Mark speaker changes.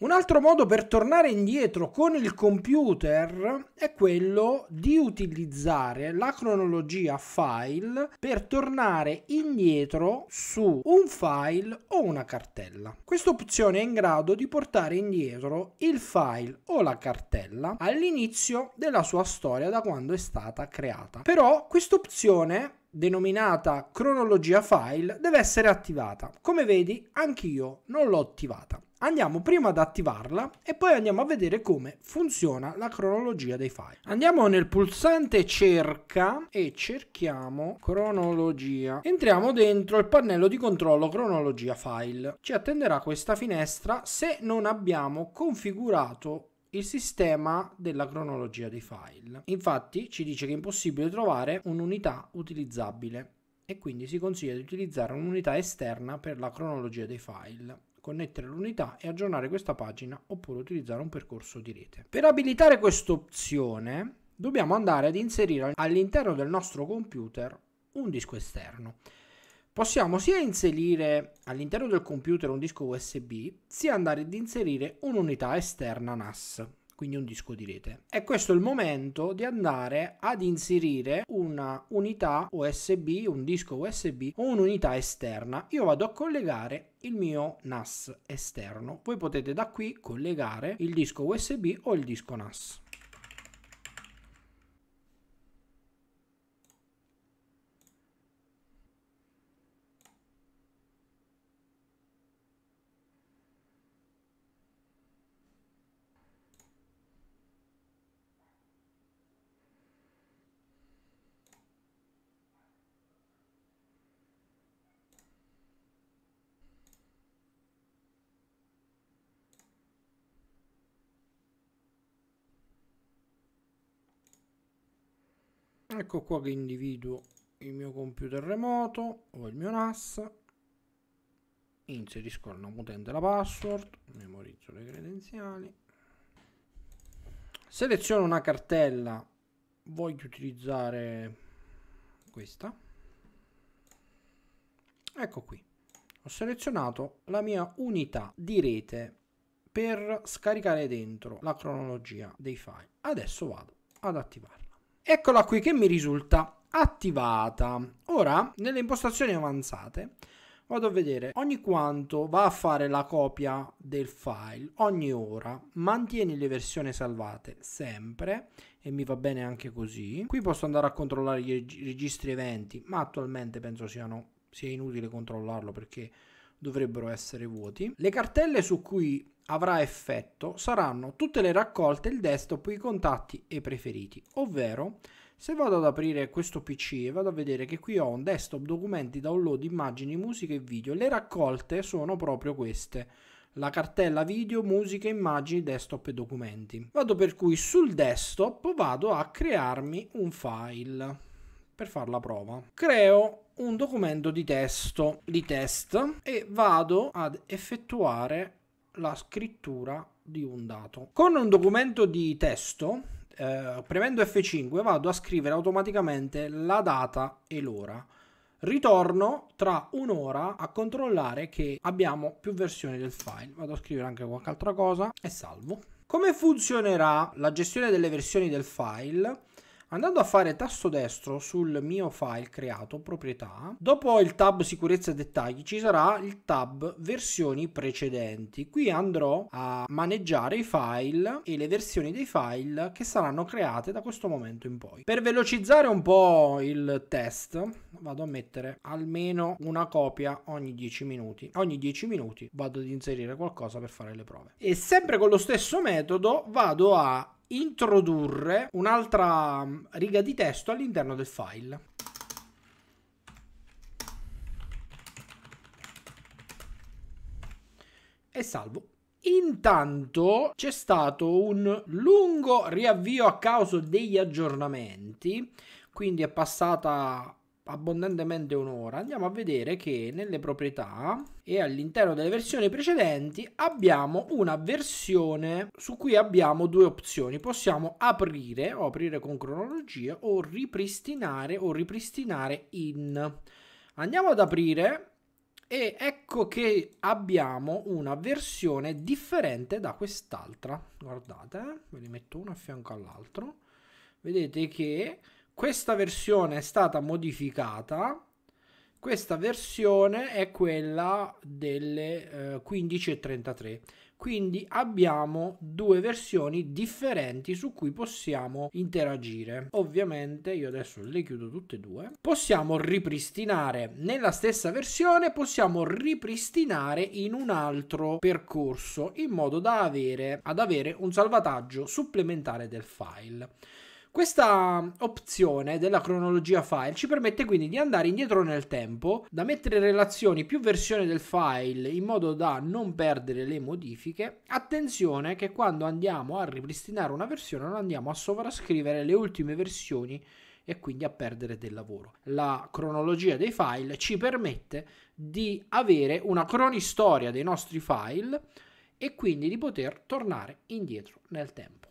Speaker 1: Un altro modo per tornare indietro con il computer è quello di utilizzare la cronologia file per tornare indietro su un file o una cartella. Questa opzione è in grado di portare indietro il file o la cartella all'inizio della sua storia da quando è stata creata. Però questa opzione denominata cronologia file deve essere attivata. Come vedi anch'io non l'ho attivata andiamo prima ad attivarla e poi andiamo a vedere come funziona la cronologia dei file. Andiamo nel pulsante cerca e cerchiamo cronologia. Entriamo dentro il pannello di controllo cronologia file. Ci attenderà questa finestra se non abbiamo configurato il sistema della cronologia dei file. Infatti ci dice che è impossibile trovare un'unità utilizzabile e quindi si consiglia di utilizzare un'unità esterna per la cronologia dei file connettere l'unità e aggiornare questa pagina oppure utilizzare un percorso di rete. Per abilitare questa opzione dobbiamo andare ad inserire all'interno del nostro computer un disco esterno. Possiamo sia inserire all'interno del computer un disco USB, sia andare ad inserire un'unità esterna NAS quindi un disco di rete. E questo è il momento di andare ad inserire una unità USB, un disco USB o un'unità esterna. Io vado a collegare il mio NAS esterno. Voi potete da qui collegare il disco USB o il disco NAS. ecco qua che individuo il mio computer remoto o il mio NAS inserisco il nome utente e la password memorizzo le credenziali seleziono una cartella voglio utilizzare questa ecco qui ho selezionato la mia unità di rete per scaricare dentro la cronologia dei file adesso vado ad attivarla Eccola qui che mi risulta attivata. Ora, nelle impostazioni avanzate, vado a vedere ogni quanto va a fare la copia del file ogni ora mantieni le versioni salvate sempre e mi va bene anche così qui posso andare a controllare i registri eventi ma attualmente penso siano, sia inutile controllarlo perché dovrebbero essere vuoti le cartelle su cui avrà effetto saranno tutte le raccolte, il desktop, i contatti e i preferiti. Ovvero, se vado ad aprire questo PC vado a vedere che qui ho un desktop, documenti, download, immagini, musica e video, le raccolte sono proprio queste. La cartella video, musica, immagini, desktop e documenti. Vado per cui sul desktop vado a crearmi un file per fare la prova. Creo un documento di testo di test e vado ad effettuare la scrittura di un dato. Con un documento di testo, eh, premendo F5, vado a scrivere automaticamente la data e l'ora. Ritorno tra un'ora a controllare che abbiamo più versioni del file. Vado a scrivere anche qualche altra cosa e salvo. Come funzionerà la gestione delle versioni del file? andando a fare tasto destro sul mio file creato proprietà, dopo il tab sicurezza e dettagli ci sarà il tab versioni precedenti. Qui andrò a maneggiare i file e le versioni dei file che saranno create da questo momento in poi. Per velocizzare un po' il test vado a mettere almeno una copia ogni 10 minuti. Ogni 10 minuti vado ad inserire qualcosa per fare le prove. E sempre con lo stesso metodo vado a introdurre un'altra mm, riga di testo all'interno del file. E salvo. Intanto c'è stato un lungo riavvio a causa degli aggiornamenti, quindi è passata abbondantemente un'ora, andiamo a vedere che nelle proprietà e all'interno delle versioni precedenti abbiamo una versione su cui abbiamo due opzioni. Possiamo aprire o aprire con cronologia o ripristinare o ripristinare in. Andiamo ad aprire e ecco che abbiamo una versione differente da quest'altra. Guardate, eh, ve ne metto uno a fianco all'altro. Vedete che questa versione è stata modificata. Questa versione è quella delle eh, 15.33. Quindi abbiamo due versioni differenti su cui possiamo interagire. Ovviamente io adesso le chiudo tutte e due. Possiamo ripristinare nella stessa versione, possiamo ripristinare in un altro percorso in modo da avere, ad avere un salvataggio supplementare del file. Questa opzione della cronologia file ci permette quindi di andare indietro nel tempo, da mettere in relazione più versioni del file in modo da non perdere le modifiche. Attenzione che quando andiamo a ripristinare una versione non andiamo a sovrascrivere le ultime versioni e quindi a perdere del lavoro. La cronologia dei file ci permette di avere una cronistoria dei nostri file e quindi di poter tornare indietro nel tempo.